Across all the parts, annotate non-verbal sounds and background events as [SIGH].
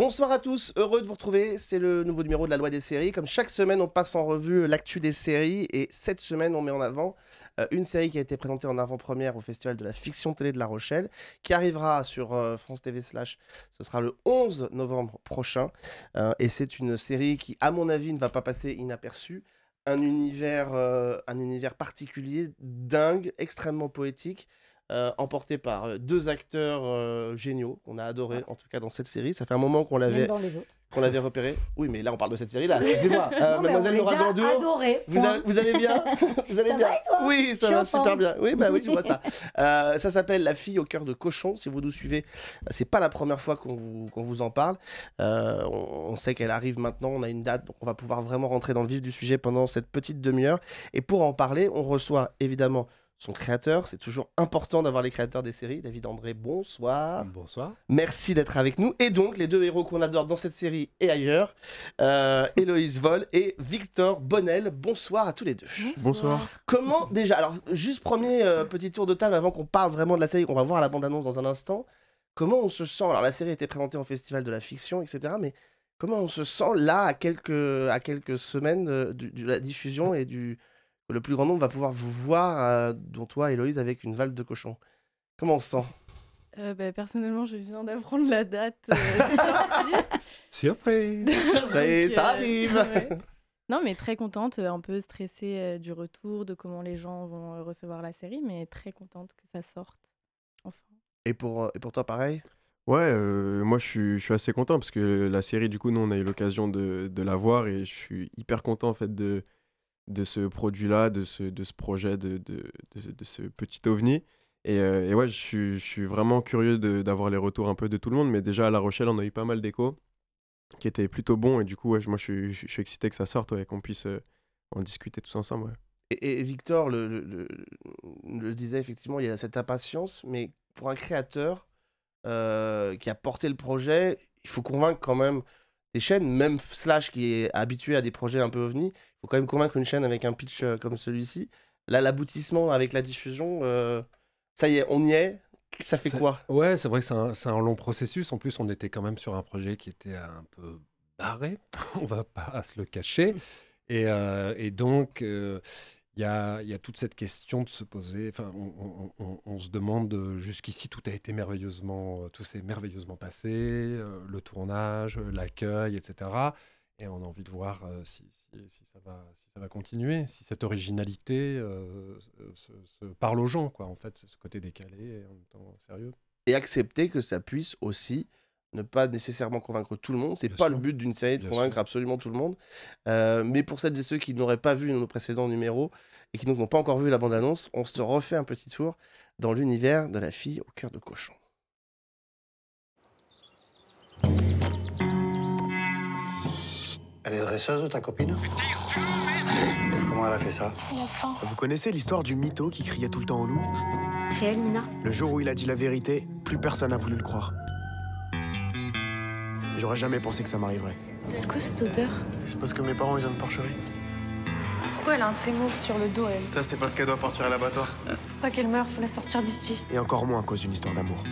Bonsoir à tous, heureux de vous retrouver. C'est le nouveau numéro de la loi des séries. Comme chaque semaine, on passe en revue l'actu des séries et cette semaine, on met en avant euh, une série qui a été présentée en avant-première au Festival de la fiction télé de La Rochelle, qui arrivera sur euh, France TV slash. Ce sera le 11 novembre prochain euh, et c'est une série qui, à mon avis, ne va pas passer inaperçue. Un univers, un univers particulier, dingue, extrêmement poétique euh, emporté par euh, deux acteurs euh, géniaux qu'on a adoré en tout cas dans cette série. Ça fait un moment qu'on l'avait qu'on l'avait repéré. Oui, mais là on parle de cette série là. Excusez-moi, [LAUGHS] Mademoiselle Nora vous, allez bien [LAUGHS] [LAUGHS] ça va et toi Oui, ça va super bien. Oui, bah oui, tu vois ça. ça s'appelle La fille au cœur de cochon. Si vous nous suivez, bah, c'est pas la première fois qu'on vous, en parle. On, on, sait qu'elle arrive maintenant. On a une date, donc on va pouvoir vraiment rentrer dans le vif du sujet pendant cette petite demi-heure. Et pour en parler, on reçoit évidemment son créateur. C'est toujours important d'avoir les créateurs des séries. David André, bonsoir. Bonsoir. Merci d'être avec nous. Et donc, les deux héros qu'on adore dans cette série et ailleurs, euh, Héloïse Vol et Victor Bonnel, bonsoir à tous les deux. Bonsoir. Comment déjà, alors juste premier euh, petit tour de table avant qu'on parle vraiment de la série, on va voir la bande-annonce dans un instant. Comment on se sent Alors la série a été présentée en festival de la fiction, etc. Mais comment on se sent là, à quelques, à quelques semaines euh, de la diffusion et du, le plus grand nombre va pouvoir vous voir, euh, dont toi, Héloïse, avec une valve de cochon. Comment on se sent euh, bah, personnellement, je viens d'apprendre la date euh, [LAUGHS] Surprise Surprise, bah, ça arrive Non, mais très contente, un peu stressée du retour, de comment les gens vont recevoir la série, mais très contente que ça sorte, enfin. Et pour, et pour toi, pareil Ouais, moi je suis, je suis, assez content parce que la série, du coup, nous on a eu l'occasion de, de, la voir et je suis hyper content en fait de, de ce produit-là, de ce, de ce projet, de, de, ce petit ovni. Et, euh, et ouais, je suis, vraiment curieux d'avoir les retours un peu de tout le monde, mais déjà à La Rochelle, on a eu pas mal d'échos qui étaient plutôt bons, et du coup, moi je suis, je excité que ça sorte et qu'on puisse euh, en discuter tous ensemble. Et, Victor le, le, disait effectivement, il y a cette impatience, mais pour un créateur euh, qui a porté le projet, il faut convaincre quand même chaînes, même Slash qui est habitué à des projets un peu ovni, il faut quand même convaincre une chaîne avec un pitch euh, comme celui-ci. Là, l'aboutissement avec la diffusion, euh, ça y est, on y est. Ça fait quoi Ouais, c'est vrai que c'est un, un, long processus. En plus, on était quand même sur un projet qui était un peu barré. [LAUGHS] on va pas se le cacher. Et, euh, et donc il y a, toute cette question de se poser. Enfin, on, se demande jusqu'ici tout a été merveilleusement, euh, tout s'est merveilleusement passé, euh, le tournage, euh, l'accueil, etc. Et on a envie de voir si, ça va, si ça va continuer, si cette originalité se, parle aux gens, quoi. En fait, ce côté décalé en même temps sérieux. Et accepter que ça puisse aussi ne pas nécessairement convaincre tout le monde. C'est pas le but d'une série de convaincre absolument tout le monde. Euh, mais pour celles et ceux qui n'auraient pas vu nos précédents numéros et qui n'ont pas encore vu la bande-annonce, on se refait un petit tour dans l'univers de la fille au cœur de cochon. Elle est dresseuse ta copine Comment elle a fait ça Vous connaissez l'histoire du mytho qui criait tout le temps au loup C'est elle, Nina. Le jour où il a dit la vérité, plus personne n'a voulu le croire. J'aurais jamais pensé que ça m'arriverait. C'est quoi cette odeur C'est parce que mes parents, ils ont une porcherie. Pourquoi elle a un trémor sur le dos, elle Ça, c'est parce qu'elle doit partir à l'abattoir. Faut pas qu'elle meure, faut la sortir d'ici. Et encore moins à cause d'une histoire d'amour.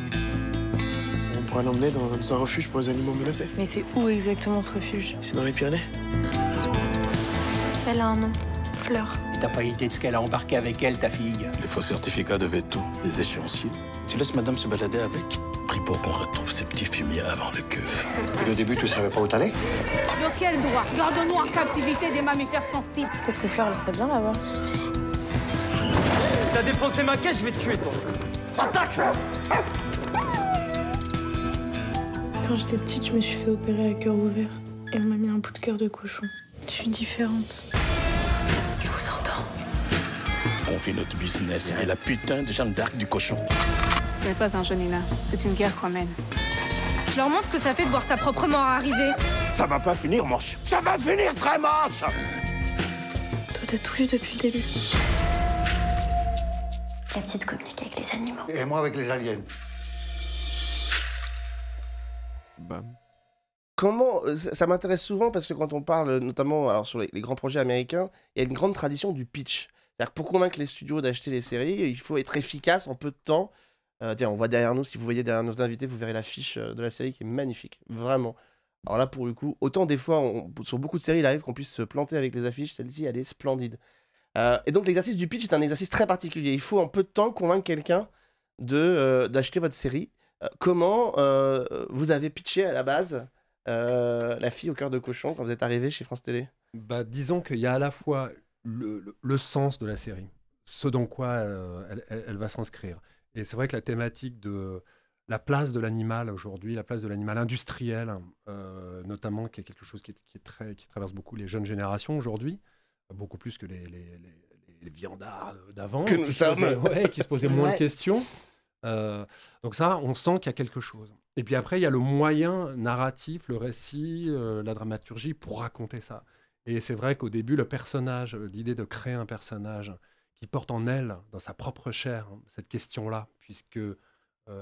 On pourrait l'emmener dans un refuge pour les animaux menacés. Mais c'est où exactement ce refuge C'est dans les Pyrénées. Elle a un nom. Fleur. T'as pas idée de ce qu'elle a embarqué avec elle, ta fille Les faux certificats de tout les échéanciers. Tu laisses madame se balader avec pour qu'on retrouve ces petits fumiers avant le le début, tu savais pas où t'allais De quel droit Gardons-nous en captivité des mammifères sensibles. Peut-être que Fleur, elle serait bien là-bas. T'as défoncé ma caisse, je vais te tuer, toi. Attaque Quand j'étais petite, je me suis fait opérer à cœur ouvert. Et on m'a mis un bout de cœur de cochon. Je suis différente. Je vous entends. On fait notre business et la putain de Jeanne d'Arc du cochon. Ce pas un Nina, c'est une guerre qu'on mène. Je leur montre ce que ça fait de voir sa propre mort arriver. Ça va pas finir moche. Ça va finir très moche Toi, t'as tout vu depuis le début. La petite communique avec les animaux. Et moi avec les aliens. Bam. Comment euh, ça, m'intéresse souvent parce que quand on parle notamment alors sur les, les grands projets américains, il y a une grande tradition du pitch. C'est-à-dire pour convaincre les studios d'acheter les séries, il faut être efficace en peu de temps euh, tiens, on voit derrière nous, si vous voyez derrière nos invités, vous verrez l'affiche euh, de la série qui est magnifique, vraiment. Alors là, pour le coup, autant des fois, sur beaucoup de séries, il arrive qu'on puisse se planter avec les affiches, celle-ci, elle est splendide. Euh, et donc, l'exercice du pitch est un exercice très particulier. Il faut en peu de temps convaincre quelqu'un d'acheter votre série. comment vous avez pitché à la base La fille au cœur de cochon quand vous êtes arrivé chez France Télé bah, Disons qu'il y a à la fois le, le, sens de la série, ce dans quoi elle va s'inscrire et c'est vrai que la thématique de la place de l'animal aujourd'hui, la place de l'animal industriel, euh, notamment, qui est quelque chose qui, est, très, qui traverse beaucoup les jeunes générations aujourd'hui, beaucoup plus que les, viandards d'avant, qui, Se posaient, [LAUGHS] qui se posaient moins de questions. Euh, donc ça, on sent qu'il y a quelque chose. Et puis après, il y a le moyen narratif, le récit, euh, la dramaturgie pour raconter ça. Et c'est vrai qu'au début, le personnage, l'idée de créer un personnage qui porte en elle, dans sa propre chair, hein, cette question-là, puisque euh,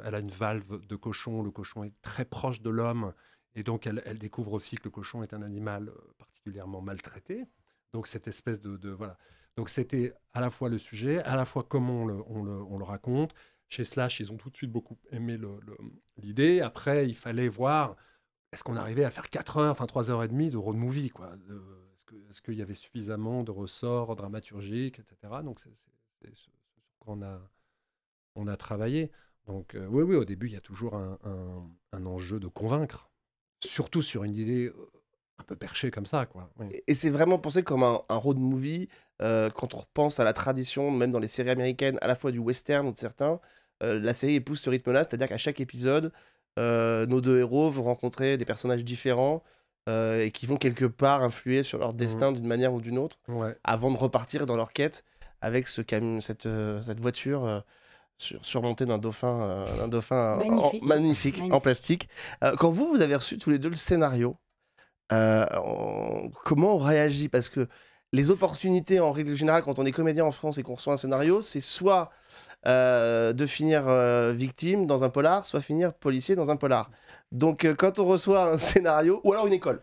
elle a une valve de cochon, le cochon est très proche de l'homme, et donc elle, découvre aussi que le cochon est un animal euh, particulièrement maltraité. Donc cette espèce de, voilà. Donc c'était à la fois le sujet, à la fois comment on le, raconte. Chez Slash, ils ont tout de suite beaucoup aimé l'idée. Après, il fallait voir est-ce qu'on arrivait à faire 4 heures, enfin 3 heures et demie de road movie, quoi est-ce qu'il y avait suffisamment de ressorts dramaturgiques, etc. Donc, c'est ce qu'on a, on a travaillé. Donc, euh, oui, oui, au début, il y a toujours un, enjeu de convaincre, surtout sur une idée euh, un peu perchée comme ça. Quoi. Et, c'est vraiment pensé comme un, un road movie, euh, quand on repense à la tradition, même dans les séries américaines, à la fois du western ou de certains, la série épouse ce rythme-là, c'est-à-dire qu'à chaque épisode, nos deux héros vont rencontrer des personnages différents, euh, et qui vont quelque part influer sur leur destin mmh. d'une manière ou d'une autre avant de repartir dans leur quête avec ce euh, cette, voiture euh, surmontée d'un dauphin, un dauphin magnifique. En, plastique. quand vous, vous avez reçu tous les deux le scénario, comment on réagit Parce que les opportunités, en règle générale, quand on est comédien en France et qu'on reçoit un scénario, c'est soit euh, de finir euh, victime dans un polar, soit finir policier dans un polar. Donc euh, quand on reçoit un [LAUGHS] scénario, ou alors une école,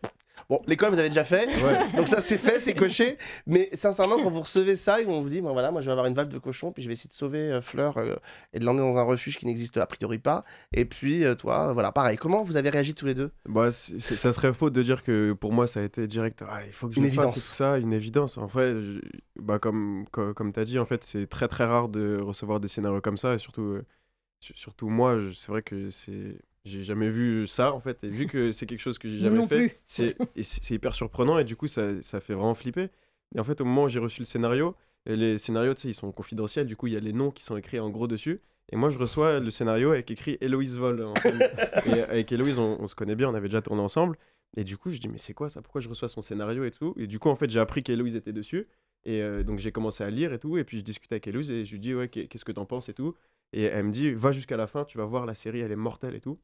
Bon, l'école, vous avez déjà fait. Donc ça, c'est fait, c'est coché. Mais sincèrement, quand vous recevez ça et qu'on vous dit, ben voilà, moi, je vais avoir une valve de cochon, puis je vais essayer de sauver euh, Fleur euh, et de l'emmener dans un refuge qui n'existe a priori pas. Et puis, euh, toi, voilà, pareil. Comment vous avez réagi tous les deux bah, Ça serait faux de dire que pour moi, ça a été direct. Ah, il faut que je Fasse, ça, une évidence. En fait, bah, comme, comme, tu as dit, en fait, c'est très, très rare de recevoir des scénarios comme ça. Et surtout, surtout moi, c'est vrai que c'est j'ai jamais vu ça en fait. Et vu que c'est quelque chose que j'ai [LAUGHS] jamais fait, c'est hyper surprenant et du coup ça, ça, fait vraiment flipper. Et en fait, au moment où j'ai reçu le scénario, les scénarios, tu sais, ils sont confidentiels, du coup il y a les noms qui sont écrits en gros dessus. Et moi, je reçois le scénario avec écrit Héloïse Vol. [LAUGHS] avec Héloïse, on, se connaît bien, on avait déjà tourné ensemble. Et du coup, je dis, mais c'est quoi ça Pourquoi je reçois son scénario et tout Et du coup, en fait, j'ai appris qu'Héloïse était dessus. Et euh, donc, j'ai commencé à lire et tout. Et puis, je discutais avec Héloïse et je lui dis, ouais, qu'est-ce que t'en penses et tout. Et elle me dit, va jusqu'à la fin, tu vas voir, la série, elle est mortelle et tout.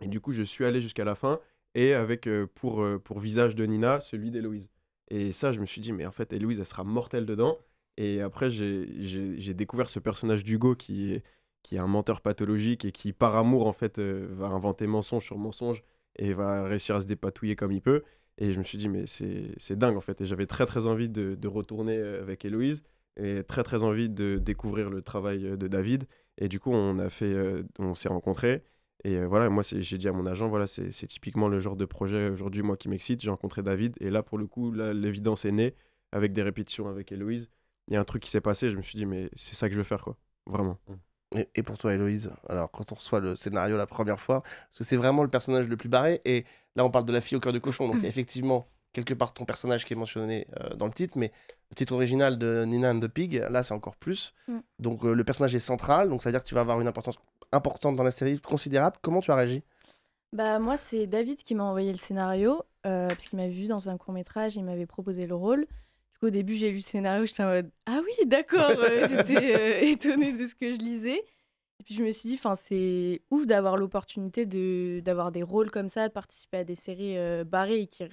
Et du coup, je suis allé jusqu'à la fin et avec euh, pour, euh, pour visage de Nina, celui d'Héloïse. Et ça, je me suis dit, mais en fait, Héloïse, elle sera mortelle dedans. Et après, j'ai découvert ce personnage d'Hugo qui est, qui est un menteur pathologique et qui, par amour, en fait, euh, va inventer mensonge sur mensonge et va réussir à se dépatouiller comme il peut. Et je me suis dit, mais c'est dingue, en fait. Et j'avais très, très envie de, retourner avec Héloïse et très, très envie de découvrir le travail de David. Et du coup, on, a fait, on s'est rencontrés. Et euh, voilà, moi, j'ai dit à mon agent, voilà, c'est typiquement le genre de projet aujourd'hui, moi, qui m'excite. J'ai rencontré David, et là, pour le coup, l'évidence est née avec des répétitions avec Héloïse. Il y a un truc qui s'est passé, je me suis dit, mais c'est ça que je veux faire, quoi. Vraiment. Mmh. Et, pour toi, Héloïse, alors, quand on reçoit le scénario la première fois, parce que c'est vraiment le personnage le plus barré, et là, on parle de la fille au cœur de cochon, donc [CLEARS THROAT] effectivement, quelque part, ton personnage qui est mentionné euh, dans le titre, mais le titre original de Nina and the Pig, là, c'est encore plus. Mmh. Donc, euh, le personnage est central, donc ça veut dire que tu vas avoir une importance importante dans la série, considérable. Comment tu as réagi bah, Moi, c'est David qui m'a envoyé le scénario, euh, parce qu'il m'a vu dans un court métrage, il m'avait proposé le rôle. Du coup, au début, j'ai lu le scénario, j'étais en mode Ah oui, d'accord, euh, [LAUGHS] j'étais euh, étonnée de ce que je lisais. Et puis je me suis dit, c'est ouf d'avoir l'opportunité d'avoir des rôles comme ça, de participer à des séries barrées et qui,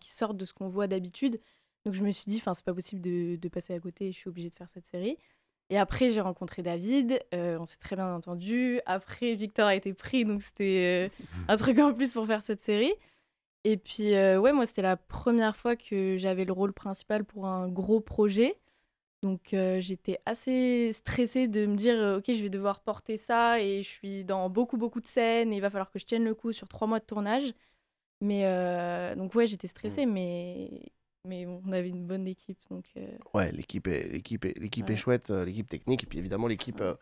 qui sortent de ce qu'on voit d'habitude. Donc je me suis dit, c'est pas possible de, de passer à côté, je suis obligée de faire cette série. Et après, j'ai rencontré David, euh, on s'est très bien entendu. Après, Victor a été pris, donc c'était euh, un truc en plus pour faire cette série. Et puis, euh, ouais, moi, c'était la première fois que j'avais le rôle principal pour un gros projet. Donc, j'étais assez stressée de me dire, OK, je vais devoir porter ça et je suis dans beaucoup, beaucoup de scènes et il va falloir que je tienne le coup sur trois mois de tournage. Mais donc, ouais, j'étais mmh. stressée, mais mais on avait une bonne équipe. Donc, euh, Ouais, l'équipe est, l'équipe l'équipe est chouette, euh, l'équipe technique, et puis évidemment l'équipe, euh,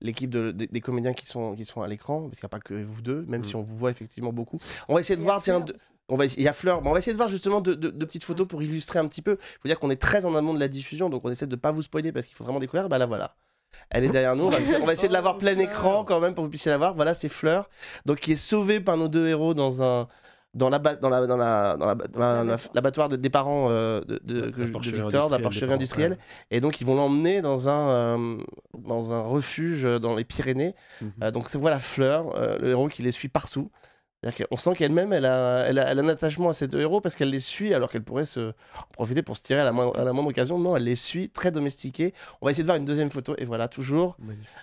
l'équipe des comédiens qui sont, qui sont à l'écran, parce qu'il n'y a pas que vous deux, même mm. si on vous voit effectivement beaucoup. On va essayer de voir, tiens, on va, il y a Fleur, on va essayer de voir justement de, de, petites photos pour illustrer un petit peu. Il faut dire qu'on est très en amont de la diffusion, donc on essaie de ne pas vous spoiler parce qu'il faut vraiment découvrir. Bah là voilà. Elle est derrière nous. On va, essayer, de la voir [LAUGHS] oh, plein écran quand même pour que vous puissiez la voir. Voilà, c'est Fleur, donc qui est sauvée par nos deux héros dans un, dans l'abattoir dans la, dans la, des parents euh, de, de, de, Victor, la porcherie industrielle. Et donc, ils vont l'emmener dans, un euh, dans un refuge euh, dans les Pyrénées. Mhm. donc, c'est voilà Fleur, le héros qui les suit partout. On sent qu'elle-même, elle a, elle, a, un attachement à ces deux héros parce qu'elle les suit alors qu'elle pourrait se en profiter pour se tirer à la, à la, moindre occasion. Non, elle les suit, très domestiquée. On va essayer de voir une deuxième photo. Et voilà, toujours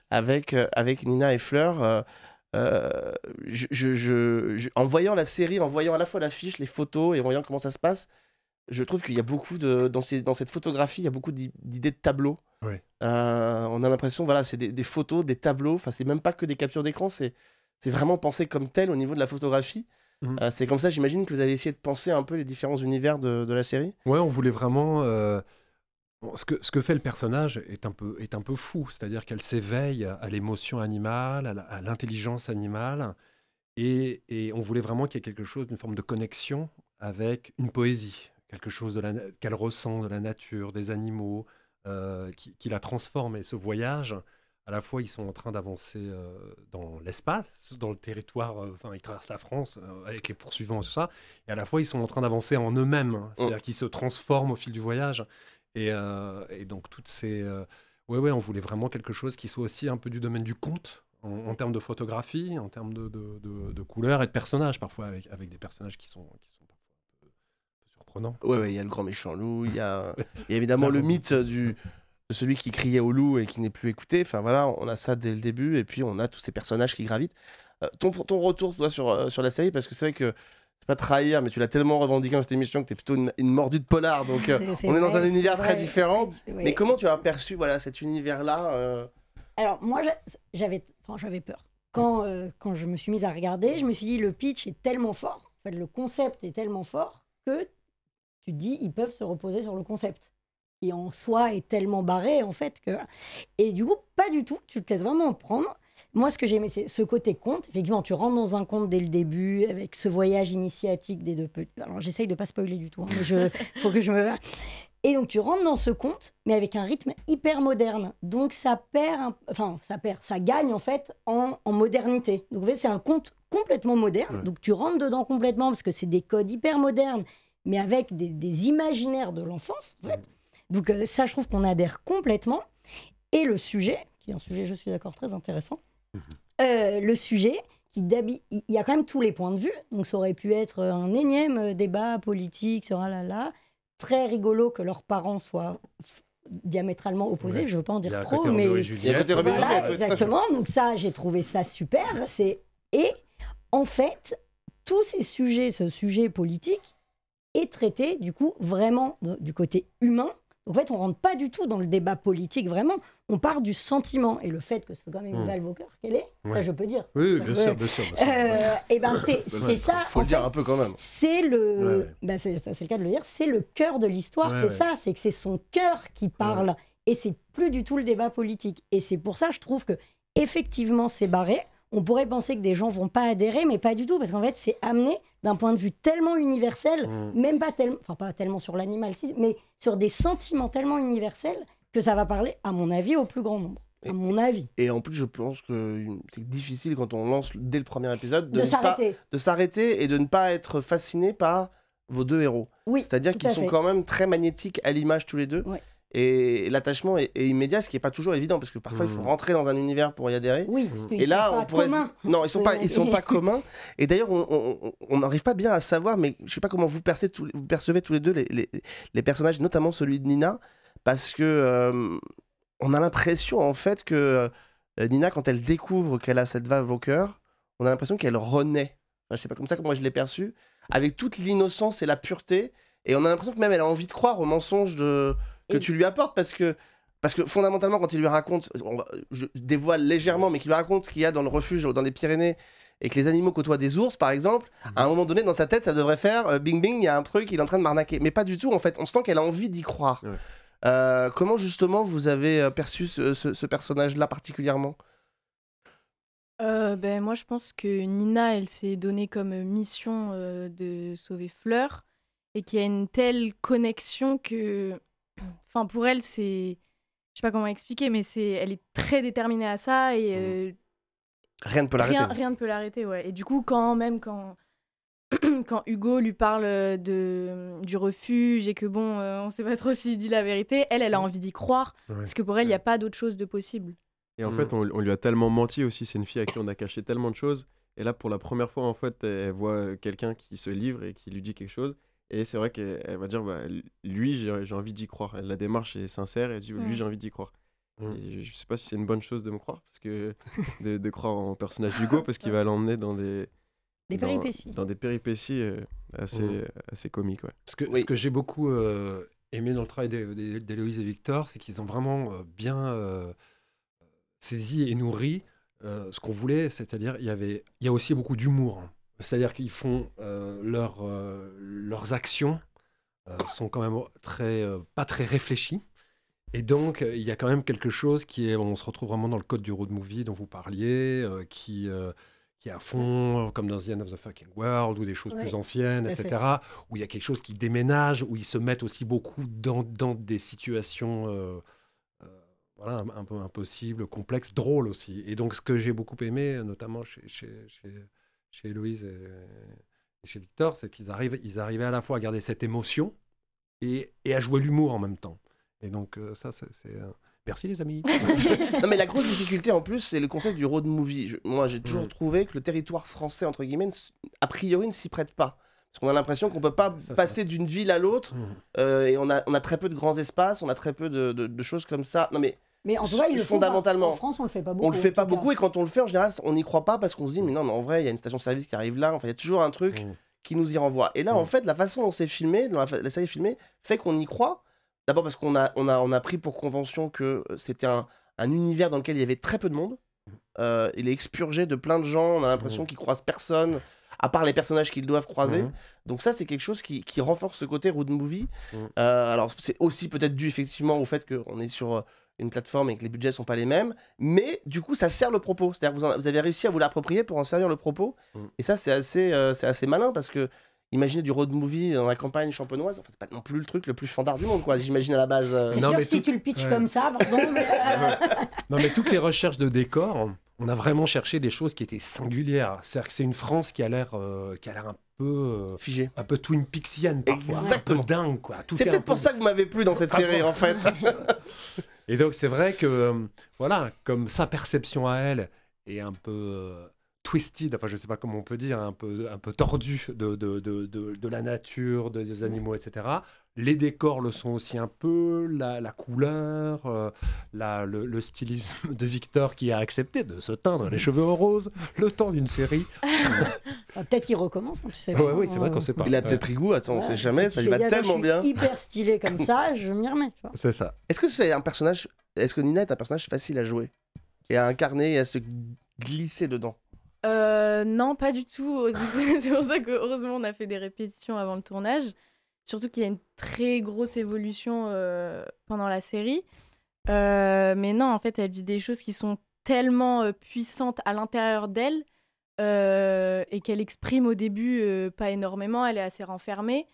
avec, avec Nina et Fleur. Euh, en voyant la série, en voyant à la fois l'affiche, les photos et en voyant comment ça se passe, je trouve qu'il y a beaucoup de. Dans, cette photographie, il y a beaucoup d'idées de tableaux. Euh, on a l'impression, voilà, c'est des, photos, des tableaux. Enfin, c'est même pas que des captures d'écran, c'est vraiment pensé comme tel au niveau de la photographie. Mmh. Euh, c'est comme ça, j'imagine, que vous avez essayé de penser un peu les différents univers de, la série. Ouais, on voulait vraiment ce, que, ce que fait le personnage est un peu, est un peu fou, c'est-à-dire qu'elle s'éveille à l'émotion animale, à l'intelligence animale, et, et, on voulait vraiment qu'il y ait quelque chose, une forme de connexion avec une poésie, quelque chose qu'elle ressent de la nature, des animaux, euh, qui, la transforme. Et ce voyage, à la fois, ils sont en train d'avancer euh, dans l'espace, dans le territoire, euh, enfin, ils traversent la France avec les poursuivants et tout ça, et à la fois, ils sont en train d'avancer en eux-mêmes, hein. oh. c'est-à-dire qu'ils se transforment au fil du voyage. Euh, et, donc, toutes ces. Euh, ouais ouais, on voulait vraiment quelque chose qui soit aussi un peu du domaine du conte, en, termes de photographie, en termes de, de, de, couleurs et de personnages, parfois, avec, avec des personnages qui sont, qui sont parfois un peu, surprenants. Oui, il y a le grand méchant loup, il y, a [LAUGHS] évidemment le mythe du, de celui qui criait au loup et qui n'est plus écouté. Enfin voilà, on a ça dès le début, et puis on a tous ces personnages qui gravitent. Euh, ton, ton retour, toi, sur, sur la série, parce que c'est vrai que c'est pas trahir, mais tu l'as tellement revendiqué dans cette émission que tu es plutôt une, mordue de polar. Donc, euh, on est dans un univers très différent. Mais comment tu as perçu voilà, cet univers-là euh Alors, moi, j'avais enfin, peur. Quand, euh, quand je me suis mise à regarder, je me suis dit, le pitch est tellement fort, fait, le concept est tellement fort que tu te dis, ils peuvent se reposer sur le concept. Et en soi est tellement barré, en fait, que. Et du coup, pas du tout. Tu te laisses vraiment prendre. Moi, ce que j'ai aimé, c'est ce côté conte. Effectivement, tu rentres dans un conte dès le début, avec ce voyage initiatique des deux petits. Alors, j'essaye de pas spoiler du tout, Il hein, [LAUGHS] faut que je me. Et donc, tu rentres dans ce conte, mais avec un rythme hyper moderne. Donc, ça perd, enfin, ça perd, ça gagne en fait en, modernité. Donc, vous voyez, c'est un conte complètement moderne. Donc, tu rentres dedans complètement parce que c'est des codes hyper modernes, mais avec des, des imaginaires de l'enfance, en fait. Donc, euh, ça, je trouve qu'on adhère complètement. Et le sujet, qui est un sujet, je suis d'accord, très intéressant. Mhm. Euh, le sujet, qui il y a quand même tous les points de vue, donc ça aurait pu être un énième euh, débat politique sur ah là là, très rigolo que leurs parents soient diamétralement opposés, je ne veux pas en dire trop, mais il y a exactement. Donc ça, j'ai trouvé ça super. C'est et en fait tous ces sujets, ce sujet politique est traité du coup vraiment du côté humain en fait, on rentre pas du tout dans le débat politique vraiment. On part du sentiment et le fait que c'est quand même une hmm. valve au cœur qu'elle est, ça je peux dire. Oui, bien, sûr, bien, sûr, et euh, eh ben, c'est ça. Faut le dire un peu quand même. C'est le, bah, c'est le cas de le dire. C'est le cœur de l'histoire. c'est ça. C'est que c'est son cœur qui parle et c'est plus du tout le débat politique. Et c'est pour ça je trouve que effectivement c'est barré on pourrait penser que des gens vont pas adhérer, mais pas du tout, parce qu'en fait, c'est amené d'un point de vue tellement universel, mmh. même pas tellement, pas tellement sur l'animal, mais sur des sentiments tellement universels que ça va parler, à mon avis, au plus grand nombre. à mon avis. Et en plus, je pense que c'est difficile quand on lance dès le premier épisode de, s'arrêter et de ne pas être fasciné par vos deux héros. Oui, C'est-à-dire qu'ils sont quand même très magnétiques à l'image tous les deux et l'attachement est, immédiat, ce qui n'est pas toujours évident parce que parfois il faut mmh. rentrer dans un univers pour y adhérer. Oui, et là, on pourrait. Non, ils sont pas, ils sont pas [LAUGHS] communs. Et d'ailleurs, on n'arrive pas bien à savoir, mais je ne sais pas comment vous, percevez vous percevez tous les deux les, personnages, notamment celui de Nina, parce que euh, on a l'impression en fait que euh, Nina, quand elle découvre qu'elle a cette vague au cœur, on a l'impression qu'elle renaît. Enfin, je sais pas comme ça que moi je l'ai perçu, avec toute l'innocence et la pureté. Et on a l'impression que même elle a envie de croire au mensonge de que tu lui apportes parce que parce que fondamentalement, quand il lui raconte, on je dévoile légèrement, mais qu'il lui raconte ce qu'il y a dans le refuge dans les Pyrénées et que les animaux côtoient des ours, par exemple, à un mhm. moment donné, dans sa tête, ça devrait faire euh, bing bing, il y a un truc, il est en train de m'arnaquer. Mais pas du tout, en fait. On sent qu'elle a envie d'y croire. Euh, comment justement vous avez euh, perçu ce, ce, personnage-là particulièrement ben, Moi, je pense que Nina, elle s'est donnée comme mission de sauver Fleur et qu'il y a une telle connexion que Enfin, pour elle, c'est. Je sais pas comment expliquer, mais c'est, elle est très déterminée à ça et. Mmh. Euh, rien ne peut l'arrêter. Rien, ne peut l'arrêter, ouais. Et du coup, quand même, quand. [CLEARS THROAT] quand Hugo lui parle euh, de, mm, du refuge et que bon, euh, on sait pas trop [LAUGHS] s'il dit la vérité, elle, elle a mmh. envie d'y croire parce que pour elle, il n'y a pas d'autre chose de possible. Et en mmh. fait, on, on, lui a tellement menti aussi. C'est une fille à qui on a caché tellement de choses. Et là, pour la première fois, en fait, elle voit quelqu'un qui se livre et qui lui dit quelque chose. Et c'est vrai qu'elle va dire, bah, lui, j'ai envie d'y croire. La démarche est sincère et elle dit, lui, j'ai envie d'y croire. Mm. je ne sais pas si c'est une bonne chose de me croire, parce que [LAUGHS] de, croire en personnage d'Hugo, parce qu'il va l'emmener dans des, des péripéties. Dans des péripéties euh, assez, mm. assez comiques. Ce que, ce que j'ai beaucoup euh, aimé dans le travail d'Héloïse et Victor, c'est qu'ils ont vraiment euh, bien saisi et nourri ce qu'on voulait, c'est-à-dire il y avait, il y a aussi beaucoup d'humour. Hein. C'est-à-dire qu'ils font euh, euh, leurs actions euh, sont quand même très, pas très réfléchies. Et donc, il y a quand même quelque chose qui est. On se retrouve vraiment dans le code du road movie dont vous parliez, qui qui est à fond, comme dans The End of the Fucking World ou des choses plus anciennes, etc., où il y a quelque chose qui déménage, où ils se mettent aussi beaucoup dans, dans des situations voilà, un, peu impossibles, complexes, drôles aussi. Et donc, ce que j'ai beaucoup aimé, notamment chez chez Louise et, chez Victor, c'est qu'ils arrivent, ils arrivaient à la fois à garder cette émotion et, à jouer l'humour en même temps. Et donc euh, ça, c'est... Euh, merci les amis. [LAUGHS] non mais la grosse difficulté en plus, c'est le concept du road movie. moi, j'ai toujours mm. trouvé que le territoire français entre guillemets, a priori, ne s'y prête pas. Parce qu'on a l'impression qu'on ne peut pas passer d'une ville à l'autre. Mm. Euh, et on a, très peu de grands espaces, on a très peu de, de choses comme ça. Non, mais mais en tout cas, fondamentalement. en France, on le fait pas beaucoup. On le fait pas beaucoup et quand on le fait, en général, on n'y croit pas parce qu'on se dit, mais non, en vrai, il y a une station-service qui arrive là. Enfin, il y a toujours un truc mm. qui nous y renvoie. Et là, en mm. fait, la façon dont c'est filmé, dans la, la, série filmée, fait qu'on y croit. D'abord parce qu'on a, on a, on a pris pour convention que euh, c'était un, univers dans lequel il y avait très peu de monde. Euh, il est expurgé de plein de gens. On a l'impression qu'ils mm. qu'ils croisent personne à part les personnages qu'ils doivent croiser. Donc ça, c'est quelque chose qui, qui, renforce ce côté road movie. Euh, alors c'est aussi peut-être dû effectivement au fait qu'on est sur une plateforme et que les budgets ne sont pas les mêmes, mais du coup ça sert le propos. C'est-à-dire vous, vous avez réussi à vous l'approprier pour en servir le propos. Mm. Et ça c'est assez, euh, assez malin parce que imaginez du road movie dans la campagne champenoise, enfin, c'est pas non plus le truc le plus fandard du monde quoi. J'imagine à la base. Euh. C'est sûr mais si tu le pitches comme ça, pardon. [LAUGHS] non mais toutes les recherches de décor, on a vraiment cherché des choses qui étaient singulières. C'est-à-dire que c'est une France qui a l'air euh, a un peu figée, un peu Twin Pixian parfois, Exactement. un peu dingue quoi. C'est peut-être pour ça que vous m'avez plu dans cette ah série en fait. [LAUGHS] Et donc, c'est vrai que, euh, voilà, comme sa perception à elle est un peu euh, twisted, enfin je sais pas comment on peut dire, un peu, un peu tordu de, de, de, de la nature, des animaux, etc. Les décors le sont aussi un peu, la, la couleur, euh, la, le, le, stylisme de Victor qui a accepté de se teindre les cheveux en rose le temps d'une série. Ah, peut-être qu'il recommence, hein, tu sais. pas. oui, c'est vrai qu'on sait pas. Il a peut-être pris goût, attends, on sait jamais, ça lui va tellement bien. Hyper stylé comme ça, [LAUGHS] je m'y remets. C'est ça. Est-ce que c'est un personnage, est-ce que Nina est un personnage facile à jouer et à incarner et à se glisser dedans euh, non, pas du tout. [LAUGHS] c'est pour ça qu'heureusement on a fait des répétitions avant le tournage. Surtout qu'il y a une très grosse évolution euh, pendant la série. Euh, mais non, en fait, elle dit des choses qui sont tellement puissantes à l'intérieur d'elle et qu'elle exprime au début pas énormément. Elle est assez renfermée.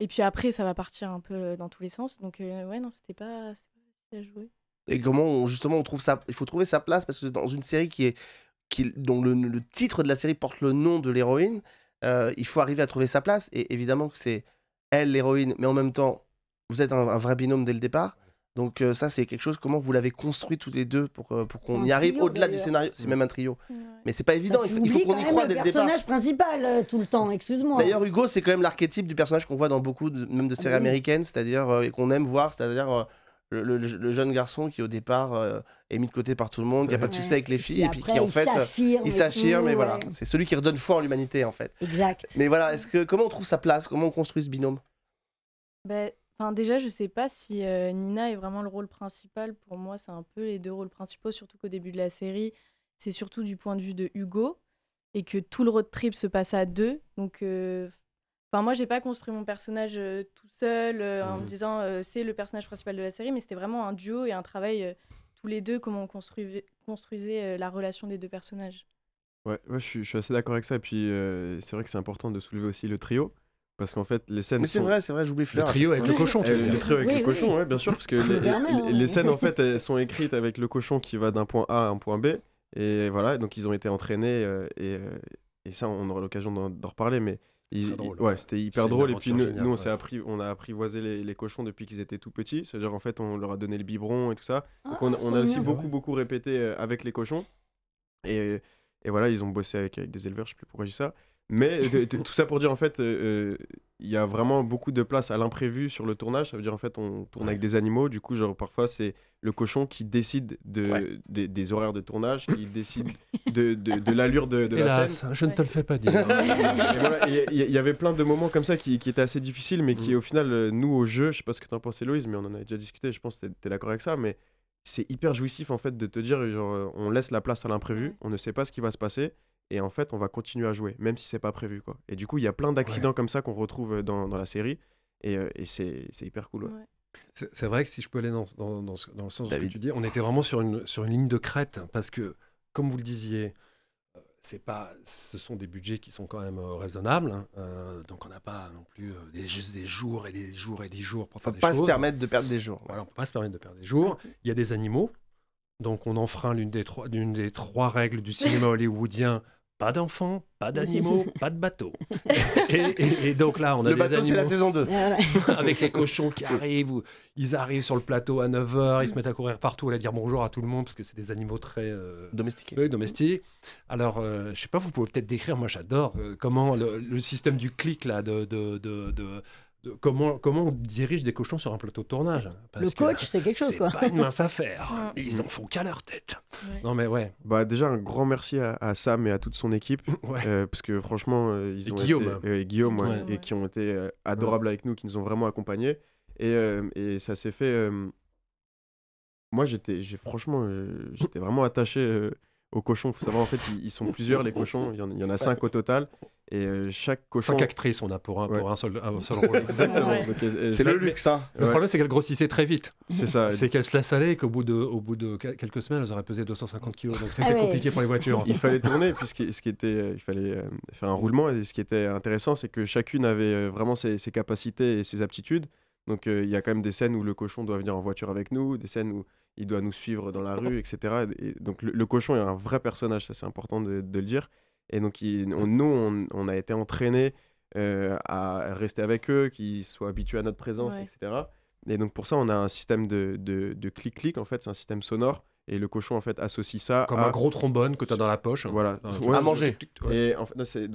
Et puis après, ça va partir un peu dans tous les sens. Donc ouais, non, c'était pas à jouer et comment justement on trouve ça il faut trouver sa place parce que dans une série qui est dont le, titre de la série porte le nom de l'héroïne, euh, il faut arriver à trouver sa place. Et évidemment que c'est elle l'héroïne, mais en même temps, vous êtes un, vrai binôme dès le départ. Donc euh, ça, c'est quelque chose, comment vous l'avez construit tous les deux pour, euh, pour qu'on y arrive au-delà du scénario C'est même un trio. Mais c'est pas évident, bah, il faut, qu'on y croit dès le départ. personnage principal tout le temps, excuse-moi. D'ailleurs, Hugo, c'est quand même l'archétype du personnage qu'on voit dans beaucoup, de, même de séries ah américaines, c'est-à-dire, et qu'on aime voir, c'est-à-dire le, jeune garçon qui au départ euh, est mis de côté par tout le monde, qui n'a pas de succès avec les filles, et puis, qui en fait, il s'affirme, mais voilà, c'est celui qui redonne foi en l'humanité en fait. Exact. Mais voilà, est-ce que comment on trouve sa place, comment on construit ce binôme bah, enfin déjà, je sais pas si euh, Nina est vraiment le rôle principal. Pour moi, c'est un peu les deux rôles principaux, surtout qu'au début de la série, c'est surtout du point de vue de Hugo et que tout le road trip se passe à deux. Donc, euh, Enfin, moi, j'ai pas construit mon personnage euh, tout seul euh, en me mmh. disant euh, c'est le personnage principal de la série, mais c'était vraiment un duo et un travail tous les deux, comment on construisait, la relation des deux personnages. Ouais, je, suis, assez d'accord avec ça. Et puis, c'est vrai que c'est important de soulever aussi le trio. Parce qu'en fait, les scènes. Mais c'est vrai, c'est vrai, j'oublie Fleur. Le trio avec le cochon, Le trio avec le cochon, oui. ouais, bien sûr, parce que les, hein. scènes, en [LAUGHS] fait, elles sont écrites avec le cochon qui va d'un point A à un point B. Et voilà, donc ils ont été entraînés. et, et ça, on aura l'occasion d'en reparler. Mais ouais, c'était hyper drôle. Et puis nous, on, s'est appris, on a apprivoisé les, cochons depuis qu'ils étaient tout petits. C'est-à-dire, en fait, on leur a donné le biberon et tout ça. Donc on, a ah, aussi beaucoup, beaucoup répété euh, avec les cochons. Et, voilà, ils ont bossé avec, avec des éleveurs, je sais plus pourquoi j'ai ça. Mais euh, tout ça pour dire, en fait, euh, euh, il y a vraiment beaucoup de place à l'imprévu sur le tournage. Ça veut dire, en fait, on tourne avec des animaux. Du coup, genre, parfois, c'est le cochon qui décide des, horaires de tournage, qui décide [LAUGHS] de, l'allure de, la scène. je ne te le fais pas dire. Il y, avait plein de moments comme ça qui, étaient assez difficiles, mais qui, mm. au final, nous, au jeu, je sais pas ce que tu en pensais, Louise, mais on en a déjà discuté. Je pense que tu es, d'accord avec ça. Mais c'est hyper jouissif, en fait, de te dire, genre, on laisse la place à l'imprévu, on ne sait pas ce qui va se passer et en fait on va continuer à jouer même si c'est pas prévu quoi et du coup il y a plein d'accidents comme ça qu'on retrouve euh, dans, dans, la série et, euh, et c'est hyper cool ouais. C'est vrai que si je peux aller dans, dans, dans, le sens David. que tu dis, on était vraiment sur une, sur une ligne de crête parce que, comme vous le disiez, euh, c'est pas, ce sont des budgets qui sont quand même raisonnables. Hein. donc on n'a pas non plus des, des, jours et des jours et des jours pour on ne pas se permettre de perdre des jours. On ne peut pas se permettre de perdre des jours. Il y a des animaux, donc on enfreint l'une des, trois, des trois règles du cinéma [LAUGHS] hollywoodien pas d'enfants, pas d'animaux, [LAUGHS] pas de bateau. Et, donc là, on a le bateau, c'est la saison 2. [LAUGHS] avec les cochons qui arrivent, ils arrivent sur le plateau à 9h, ils se mettent à courir partout, à dire bonjour à tout le monde, parce que c'est des animaux très... Euh, domestiqués. Oui, domestiques. Alors, euh, je sais pas, vous pouvez peut-être décrire, moi j'adore, euh, comment le, système du clic, là, de, de, de, de Comment, comment on dirige des cochons sur un plateau de tournage hein, Le coach, c'est quelque chose, quoi. c'est pas une mince affaire. [LAUGHS] Ils en font qu'à leur tête. Non, mais ouais. Bah, déjà, un grand merci à, Sam et à toute son équipe. [LAUGHS] Euh, parce que franchement, euh, ils ont Guillaume. Été, euh, et Guillaume, et qui ont été adorables avec nous, qui nous ont vraiment accompagnés. Et, ça s'est fait. moi, j'étais, j'ai, franchement, j'étais vraiment attaché aux cochons. Il faut savoir, en fait, ils, sont plusieurs, les cochons. Il y en, a cinq au total. Et euh, chaque cochon. Cinq actrices, on a pour un, pour un seul, rôle. [LAUGHS] Exactement. C'est le luxe, ça. Hein. Le problème, c'est qu'elle grossissait très vite. C'est ça. C'est qu'elle se aller et qu'au bout, de, bout de quelques semaines, elle aurait pesé 250 kilos. Donc c'était ah compliqué pour les voitures. Il fallait tourner, puisque ce qui était, euh, il fallait euh, faire un roulement. Et ce qui était intéressant, c'est que chacune avait vraiment ses, capacités et ses aptitudes. Donc il y a quand même des scènes où le cochon doit venir en voiture avec nous, des scènes où il doit nous suivre dans la rue, etc. donc le, cochon est un vrai personnage, ça c'est important de, le dire. Et donc nous, on, a été entraîné euh, à rester avec eux, qu'ils soient habitués à notre présence, etc. Et donc pour ça, on a un système de, clic-clic, en fait, c'est un système sonore. Et le cochon, en fait, associe ça Comme un gros trombone que tu as dans la poche. Voilà. à manger. Et en fait, c'est,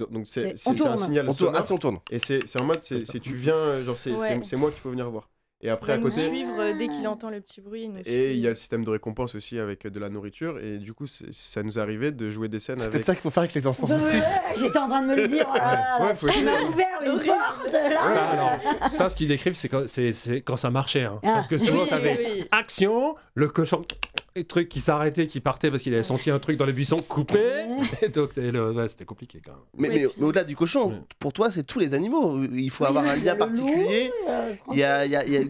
un signal on tourne, ah, sonore. tourne. Et c'est, en mode, c'est, tu viens, genre, c'est moi qu'il faut venir voir. Et après, à côté. suivre euh, dès qu'il entend le petit bruit. et il y a le système de récompense aussi avec euh, de la nourriture. Et du coup, ça nous arrivait de jouer des scènes C'est peut-être ça qu'il faut faire avec les enfants aussi. J'étais en train de me le dire. [LAUGHS] ouais, ouvert une porte là. Ça, ce qu'ils décrivent, c'est quand, ça marchait. Hein. Ah. Parce que souvent t'avais action, le cochon truc qui s'arrêtait, qui partait parce qu'il avait senti un truc dans les buissons coupé. donc, c'était compliqué quand même. Mais, au-delà du cochon, pour toi, c'est tous les animaux. Il faut avoir un lien particulier.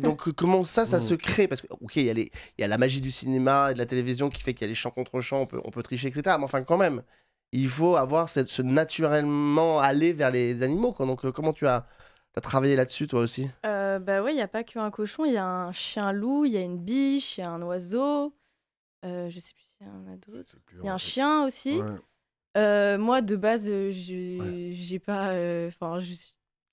donc, comment ça, ça se crée Parce que, ok, il y, a la magie du cinéma et de la télévision qui fait qu'il y a les champs contre champs, on peut, tricher, etc. Mais enfin, quand même, il faut avoir cette, ce naturellement aller vers les animaux. Quoi. Donc, euh, comment tu as. travaillé là-dessus toi aussi euh, Bah oui il n'y a pas qu'un cochon, il y a un chien loup, il y a une biche, il y a un oiseau. Euh, je sais plus s'il y en a d'autres. Il y a un chien aussi. Euh, moi, de base, euh, j'ai pas. Euh, enfin, je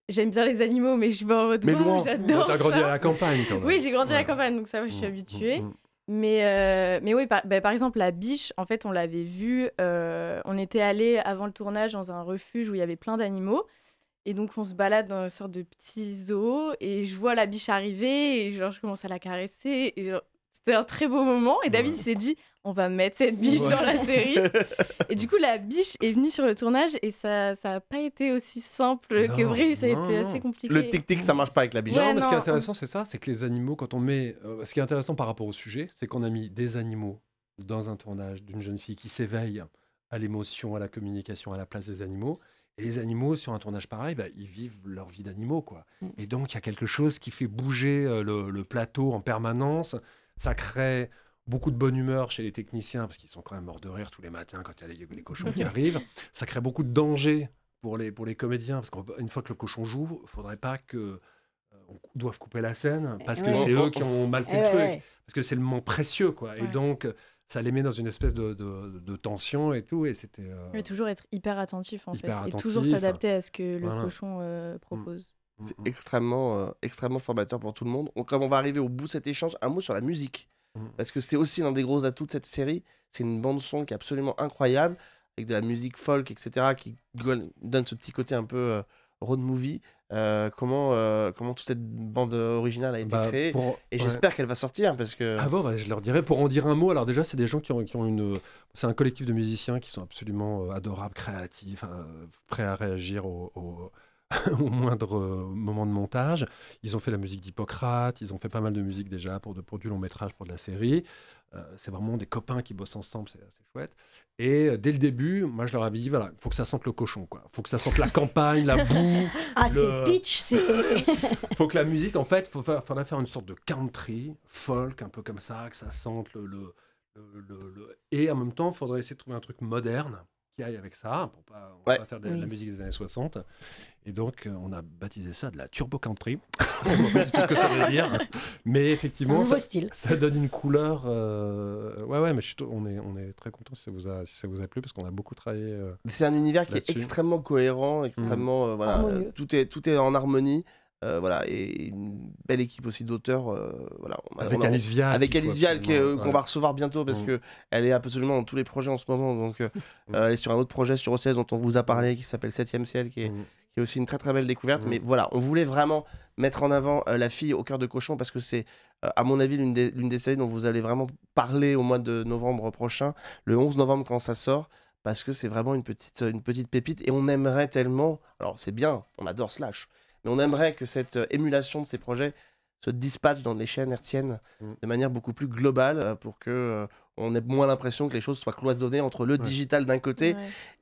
J'aime bien les animaux, mais je suis pas en mode. Mais loin, [LAUGHS] j'adore. grandi à la campagne quand même. Oui, j'ai grandi à la campagne, donc ça va, je suis mm, habituée. Mm, mm. Mais, mais oui, bah, par, exemple, la biche, en fait, on l'avait vue. on était allé avant le tournage dans un refuge où il y avait plein d'animaux. Et donc, on se balade dans une sorte de petit zoo. Et je vois la biche arriver. Et genre, je commence à la caresser. Et genre, c'était un très beau moment. Et David s'est dit on va mettre cette biche dans la série. [LAUGHS] et du coup, la biche est venue sur le tournage et ça n'a pas été aussi simple que vrai. Ça a été assez compliqué. Le tic-tic, ça marche pas avec la biche. non, mais ce qui est intéressant, c'est ça c'est que les animaux, quand on met. Euh, ce qui est intéressant par rapport au sujet, c'est qu'on a mis des animaux dans un tournage d'une jeune fille qui s'éveille à l'émotion, à la communication, à la place des animaux. Et les animaux, sur un tournage pareil, bah, ils vivent leur vie d'animaux. quoi. Mm. Et donc, il y a quelque chose qui fait bouger euh, le plateau en permanence. Ça crée beaucoup de bonne humeur chez les techniciens, parce qu'ils sont quand même morts de rire tous les matins quand il y a les, cochons qui [LAUGHS] arrivent. Ça crée beaucoup de danger pour les, pour les comédiens, parce qu'une fois que le cochon joue, il faudrait pas qu'on euh, doive couper la scène parce que c'est oh, eux oh, qui oh. ont mal fait le truc, parce que c'est le moment précieux, quoi. Et donc, ça les met dans une espèce de, tension et tout. Et c'était. Euh, toujours être hyper attentif, en fait, et toujours s'adapter à ce que le cochon euh, mm. propose. C'est mm, mm. extrêmement, euh, extrêmement formateur pour tout le monde. donc comme on va arriver au bout de cet échange, un mot sur la musique. Mm. Parce que c'est aussi l'un des gros atouts de cette série. C'est une bande-son qui est absolument incroyable, avec de la musique folk, etc., qui donne ce petit côté un peu euh, road movie. Euh, comment, comment toute cette bande originale a été bah, créée. Et j'espère qu'elle va sortir. Parce que... Ah bah, je leur dirais, pour en dire un mot, alors déjà, c'est des gens qui ont, une. C'est un collectif de musiciens qui sont absolument adorables, créatifs, prêts à réagir aux. Au [LAUGHS] au moindre euh, moment de montage. Ils ont fait la musique d'Hippocrate, ils ont fait pas mal de musique déjà pour, de, pour du long métrage, pour de la série. Euh, c'est vraiment des copains qui bossent ensemble, c'est assez chouette. Et euh, dès le début, moi je leur avais dit voilà, faut que ça sente le cochon, quoi. Faut que ça sente la campagne, la boue. [LAUGHS] Ah, c'est pitch, c'est. [LAUGHS] faut que la musique, en fait, faut faire, faire une sorte de country, folk, un peu comme ça, que ça sente le, le... Et en même temps, il faudrait essayer de trouver un truc moderne qui avec ça, pour pas, faire de, la musique des années 60. Et donc, euh, on a baptisé ça de la turbo country. [LAUGHS] on tout ce que ça veut dire. Mais effectivement, ça, style. ça, donne une couleur. Euh, ouais, ouais, mais on, est, on est très content si ça vous a, si ça vous a plu parce qu'on a beaucoup travaillé. Euh, c'est un univers qui est extrêmement cohérent, extrêmement. Mm. voilà, tout, est, tout est en harmonie. Euh, voilà, et une belle équipe aussi d'auteurs. Euh, voilà, avec Alice Vial. Avec Alice Vial euh, qu'on va recevoir bientôt parce mm. que qu'elle est absolument dans tous les projets en ce moment. Donc, mm. elle est sur un autre projet sur OCS dont on vous a parlé qui s'appelle 7 ciel, mm. qui est, aussi une très très belle découverte. Mais voilà, on voulait vraiment mettre en avant la fille au cœur de cochon parce que c'est, à mon avis, l'une des, des séries dont vous allez vraiment parler au mois de novembre prochain, le 11 novembre quand ça sort parce que c'est vraiment une petite, une petite pépite et on aimerait tellement, alors c'est bien, on adore Slash, mais on aimerait que cette euh, émulation de ces projets se dispatchent dans les chaînes hertziennes mm. de manière beaucoup plus globale euh, pour que euh, on ait moins l'impression que les choses soient cloisonnées entre le digital d'un côté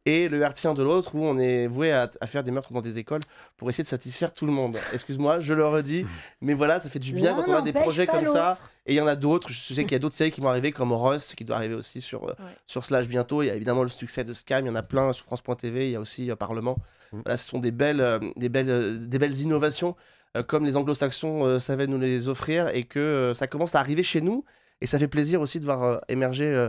et le hertzien de l'autre, où on est voué à, faire des meurtres dans des écoles pour essayer de satisfaire tout le monde. Excuse-moi, je le redis, mm. mais voilà, ça fait du bien quand on a des projets comme ça. Et il y en a d'autres, je sais qu'il y a d'autres séries qui vont arriver, comme Ross, qui doit arriver aussi sur, euh, sur Slash bientôt. Il y a évidemment le succès de Scam, il y en a plein sur France.tv, il y a aussi Parlement. Mm. ce sont des belles, des, belles, des belles innovations euh, comme les anglo-saxons euh, savaient nous les offrir, et que euh, ça commence à arriver chez nous. Et ça fait plaisir aussi de voir émerger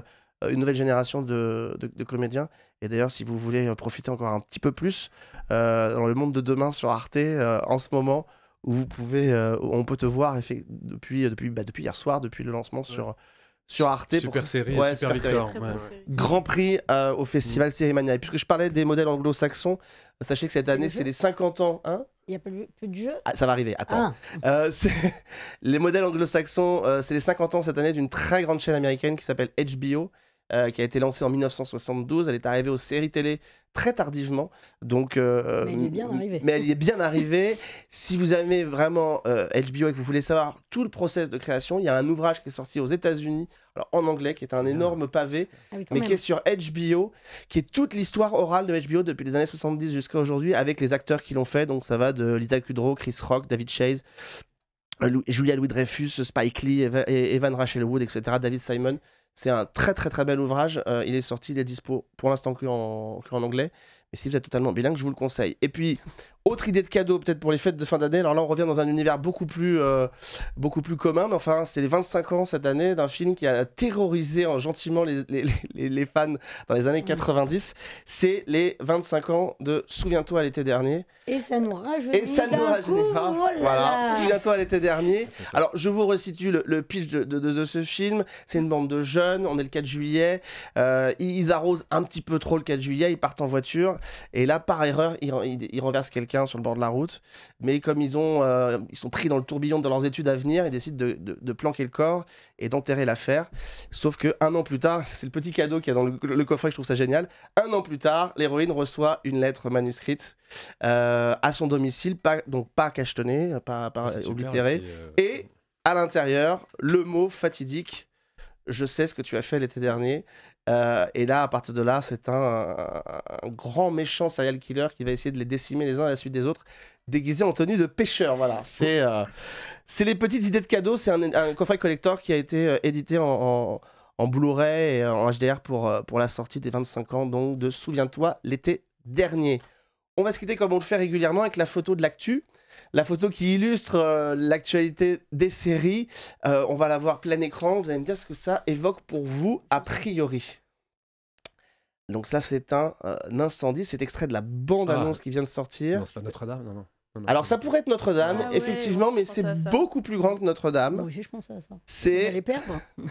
une nouvelle génération de, comédiens. Et d'ailleurs, si vous voulez profiter encore un petit peu plus dans le monde de demain sur Arte, en ce moment, où vous pouvez, on peut te voir depuis, bah, depuis, hier soir, depuis le lancement sur, sur Arte. Super série, super, Grand prix au festival mmh. Série Et puisque je parlais des modèles anglo-saxons, sachez que cette année, c'est les 50 ans. Hein il n'y a plus, de jeu ah, Ça va arriver, attends. Ah. Euh, [LAUGHS] les modèles anglo-saxons, euh, c'est les 50 ans cette année d'une très grande chaîne américaine qui s'appelle HBO, euh, qui a été lancée en 1972. Elle est arrivée aux séries télé très tardivement. Donc, euh, mais elle est bien euh, arrivée. [LAUGHS] si vous aimez vraiment HBO euh, et que vous voulez savoir tout le process de création, il y a un ouvrage qui est sorti aux États-Unis, en anglais, qui est un ah énorme pavé, ah mais qui est sur HBO, qui est toute l'histoire orale de HBO depuis les années 70 jusqu'à aujourd'hui, avec les acteurs qui l'ont fait. Donc, ça va de Lisa Kudrow, Chris Rock, David Chase. Julia Louis-Dreyfus, Spike Lee, Evan Rachel Wood, etc., David Simon. C'est un très très très bel ouvrage. Euh, il est sorti, il est dispo pour l'instant qu'en, qu'en anglais. Mais si vous êtes totalement bilingue, je vous le conseille. Et puis, autre idée de cadeau, peut-être pour les fêtes de fin d'année. Alors là, on revient dans un univers beaucoup plus, euh, beaucoup plus commun. Mais enfin, c'est les 25 ans cette année d'un film qui a terrorisé gentiment les, fans dans les années 90. Mmh. C'est les 25 ans de Souviens-toi à l'été dernier. Et ça nous rajeunit. Et ça nous rajeunit pas. Oh voilà. Souviens-toi l'été dernier. Alors, je vous resitue le, pitch de, de, ce film. C'est une bande de jeunes. On est le 4 juillet. Euh, ils arrosent un petit peu trop le 4 juillet. Ils partent en voiture. Et là, par erreur, ils renversent quelqu'un sur le bord de la route. Mais comme ils, ont, euh, ils sont pris dans le tourbillon de leurs études à venir, ils décident de, planquer le corps et d'enterrer l'affaire. Sauf que un an plus tard, [LAUGHS] c'est le petit cadeau qu'il y a dans le, coffret, je trouve ça génial. Un an plus tard, l'héroïne reçoit une lettre manuscrite euh, à son domicile, pas, donc pas cachetonnée, pas, ah, oblitérée. Euh, et à l'intérieur, le mot fatidique. Je sais ce que tu as fait l'été dernier. Euh, et là, à partir de là, c'est un, grand méchant serial killer qui va essayer de les décimer les uns à la suite des autres, déguisé en tenue de pêcheur. Voilà, c'est euh, les petites idées de cadeaux. C'est un, coffret collector qui a été euh, édité en, Blu-ray et en HDR pour, pour la sortie des 25 ans donc de Souviens-toi l'été dernier. On va se quitter comme on le fait régulièrement avec la photo de l'actu. La photo qui illustre euh, l'actualité des séries, euh, on va la voir plein écran. Vous allez me dire ce que ça évoque pour vous a priori. Donc ça, c'est un, euh, incendie. C'est extrait de la bande-annonce ah. qui vient de sortir. Non, c'est pas Notre-Dame, non, Alors ça pourrait être Notre-Dame, ah effectivement, mais c'est beaucoup plus grand que Notre-Dame. Moi aussi, je pense à ça. C'est.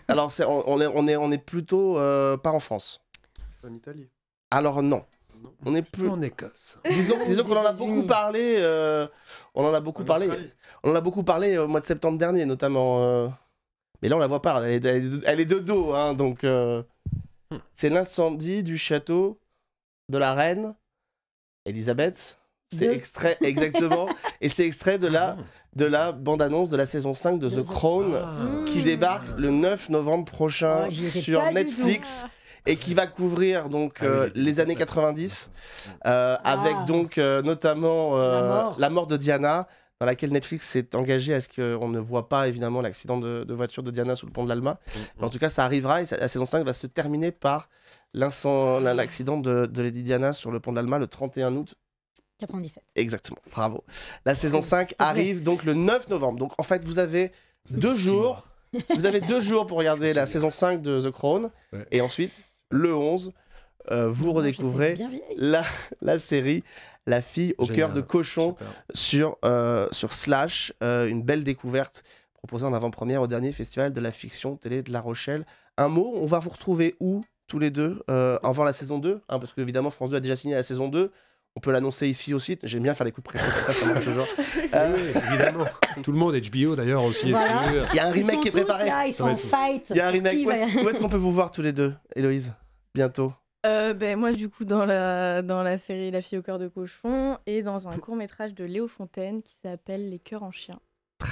Alors on, est on est plutôt pas en France. en Italie. Alors non. On est plus en Écosse. [LAUGHS] Disons, qu'on en a beaucoup parlé. Euh, on en a beaucoup parlé. On en a beaucoup parlé au mois de septembre dernier, notamment. Euh. Mais là, on la voit pas. Elle est, de, dos, hein, donc. Euh. Hmm. C'est l'incendie du château de la reine Elisabeth. C'est extrait exactement, et c'est extrait de la ah. de la bande-annonce de la saison 5 de The Crown ah. qui débarque le 9 novembre prochain oh, sur Netflix et qui va couvrir donc ah euh, les années 90 euh, avec ah. donc euh, notamment la mort. de Diana dans laquelle Netflix s'est engagé à ce qu'on ne voit pas évidemment l'accident de, voiture de Diana sous le pont de l'Alma. Mm, mm. en tout cas, ça arrivera et la saison 5 va se terminer par l'accident de, Lady Diana sur le pont de l'Alma le 31 août 97. Exactement, bravo. La saison 5 arrive donc le 9 novembre. Donc en fait, vous avez deux jours. Vous avez deux jours pour regarder la saison 5 de The Crown. Et ensuite, le 11, euh, vous redécouvrez la, série La fille au cœur de cochon sur, euh, sur Slash, euh, une belle découverte proposée en avant-première au dernier festival de la fiction télé de La Rochelle. Un mot, on va vous retrouver où tous les deux avant la saison 2 hein, Parce qu'évidemment, France 2 a déjà signé la saison 2 on peut l'annoncer ici aussi. J'aime bien faire les coups de pression ça, ça marche toujours. [LAUGHS] Oui, euh, évidemment. Tout le monde, HBO d'ailleurs aussi. Il y a un remake qui est préparé. en Il y a un remake. où est-ce qu'on peut vous voir tous les deux, Héloïse Bientôt euh, ben, Moi, du coup, dans la, dans la série La fille au cœur de cochon et dans un court métrage de Léo Fontaine qui s'appelle Les cœurs en chien.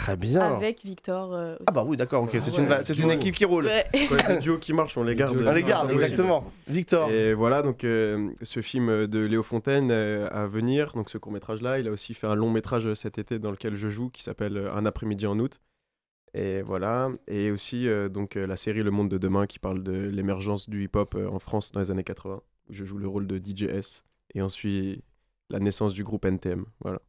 Très bien. Avec Victor. Euh, ah bah oui, d'accord, ok. C'est une, une équipe qui roule. Ouais. Quand [LAUGHS] duo qui marche, on les garde. On les garde, exactement. Victor. Et voilà, donc euh, ce film de Léo Fontaine euh, à venir, donc ce court métrage là, il a aussi fait un long métrage cet été dans lequel je joue qui s'appelle Un après-midi en août. Et voilà, et aussi donc la série Le Monde de demain qui parle de l'émergence du hip-hop en France dans les années 80 où je joue le rôle de DJS et ensuite la naissance du groupe NTM. Voilà.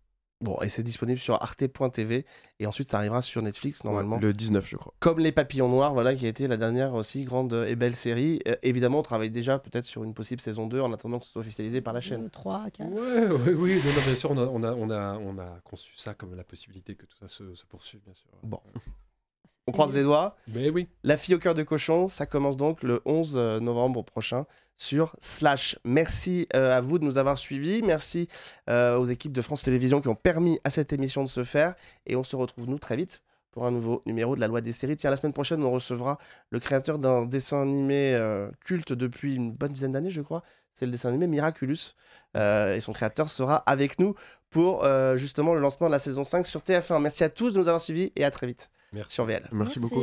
Bon, et c'est disponible sur arte.tv et ensuite ça arrivera sur Netflix normalement. le 19, je crois. Comme Les Papillons Noirs, voilà, qui a été la dernière aussi grande et belle série. Euh, évidemment, on travaille déjà peut-être sur une possible saison 2 en attendant que ce soit officialisé par la chaîne. 3, 4. Ouais, oui, oui, bien sûr, on a, on, a, on, a, conçu ça comme la possibilité que tout ça se, se poursuive, bien sûr. Bon. On croise les doigts. Mais ben oui. La fille au cœur de cochon, ça commence donc le 11 euh, novembre prochain sur Slash. Merci euh, à vous de nous avoir suivis. Merci euh, aux équipes de France Télévisions qui ont permis à cette émission de se faire. Et on se retrouve, nous, très vite pour un nouveau numéro de la loi des séries. Tiens, la semaine prochaine, on recevra le créateur d'un dessin animé euh, culte depuis une bonne dizaine d'années, je crois. C'est le dessin animé Miraculous. et son créateur sera avec nous pour justement le lancement de la saison 5 sur TF1. Merci à tous de nous avoir suivis et à très vite sur VL. Merci beaucoup.